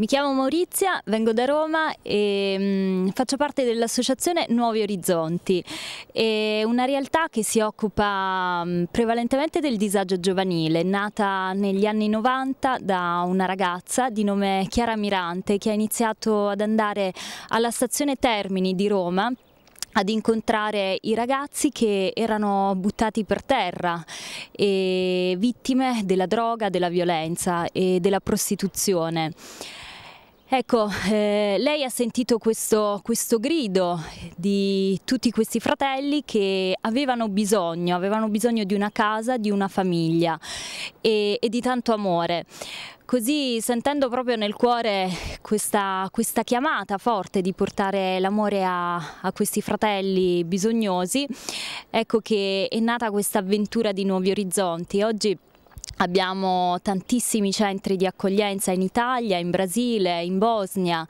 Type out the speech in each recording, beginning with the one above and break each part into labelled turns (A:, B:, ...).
A: Mi chiamo Maurizia, vengo da Roma e mh, mm, faccio parte dell'associazione Nuovi Orizzonti, è una realtà che si occupa mh, mm, prevalentemente del disagio giovanile, nata negli anni 90 da una ragazza di nome Chiara Mirante che ha iniziato ad andare alla stazione Termini di Roma ad incontrare i ragazzi che erano buttati per terra e vittime della droga, della violenza e della prostituzione. Ecco, eh, lei ha sentito questo, questo, grido di tutti questi fratelli che avevano bisogno, avevano bisogno di una casa, di una famiglia e, e di tanto amore. Così sentendo proprio nel cuore questa, questa chiamata forte di portare l'amore a, a questi fratelli bisognosi, ecco che è nata questa avventura di Nuovi Orizzonti. Oggi Abbiamo tantissimi centri di accoglienza in Italia, in Brasile, in Bosnia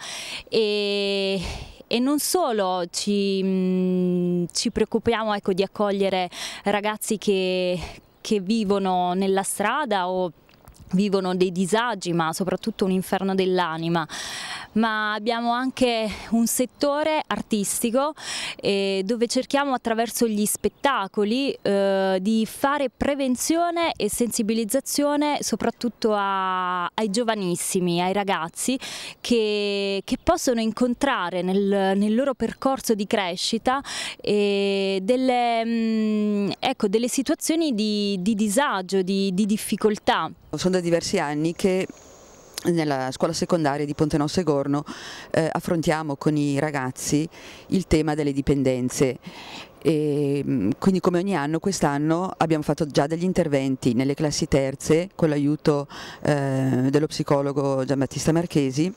A: e, e non solo ci, mh, ci preoccupiamo ecco, di accogliere ragazzi che, che vivono nella strada o vivono dei disagi ma soprattutto un inferno dell'anima ma abbiamo anche un settore artistico eh, dove cerchiamo attraverso gli spettacoli eh, di fare prevenzione e sensibilizzazione soprattutto a, ai giovanissimi, ai ragazzi che, che possono incontrare nel, nel, loro percorso di crescita eh, delle, mh, mm, ecco, delle, situazioni di, di disagio, di, di difficoltà.
B: Sono da diversi anni che nella scuola secondaria di Ponte e Gorno eh, affrontiamo con i ragazzi il tema delle dipendenze e, mm, quindi come ogni anno quest'anno abbiamo fatto già degli interventi nelle classi terze con l'aiuto eh, dello psicologo Giambattista Marchesi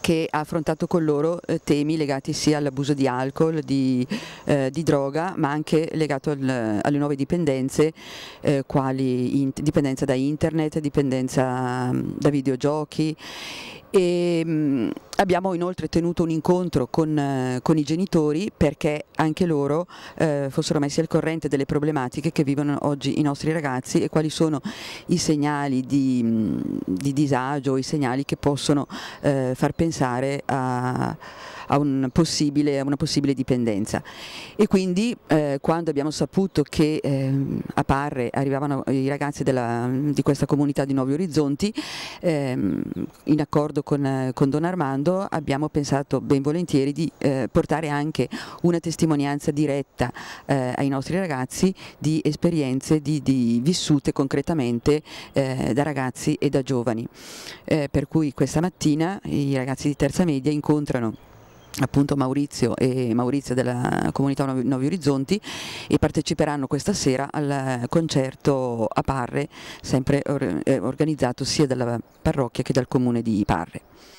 B: che ha affrontato con loro eh, temi legati sia all'abuso di alcol, di, eh, di, droga, ma anche legato al, alle nuove dipendenze, eh, quali in, dipendenza da internet, dipendenza mm, da videogiochi. E, mm, Abbiamo inoltre tenuto un incontro con, eh, con i genitori perché anche loro eh, fossero messi al corrente delle problematiche che vivono oggi i nostri ragazzi e quali sono i segnali di, mm, di disagio, i segnali che possono eh, far pensare a, a, un possibile, a, una possibile dipendenza. E quindi eh, quando abbiamo saputo che ehm, a Parre arrivavano i ragazzi della, di questa comunità di Nuovi Orizzonti, ehm, in accordo con, eh, con Don Armando, mondo abbiamo pensato ben volentieri di eh, portare anche una testimonianza diretta eh, ai nostri ragazzi di esperienze di, di vissute concretamente eh, da ragazzi e da giovani. Eh, per cui questa mattina i ragazzi di terza media incontrano appunto Maurizio e Maurizio della comunità Nuovi Orizzonti e parteciperanno questa sera al concerto a Parre, sempre eh, organizzato sia dalla parrocchia che dal comune di Parre.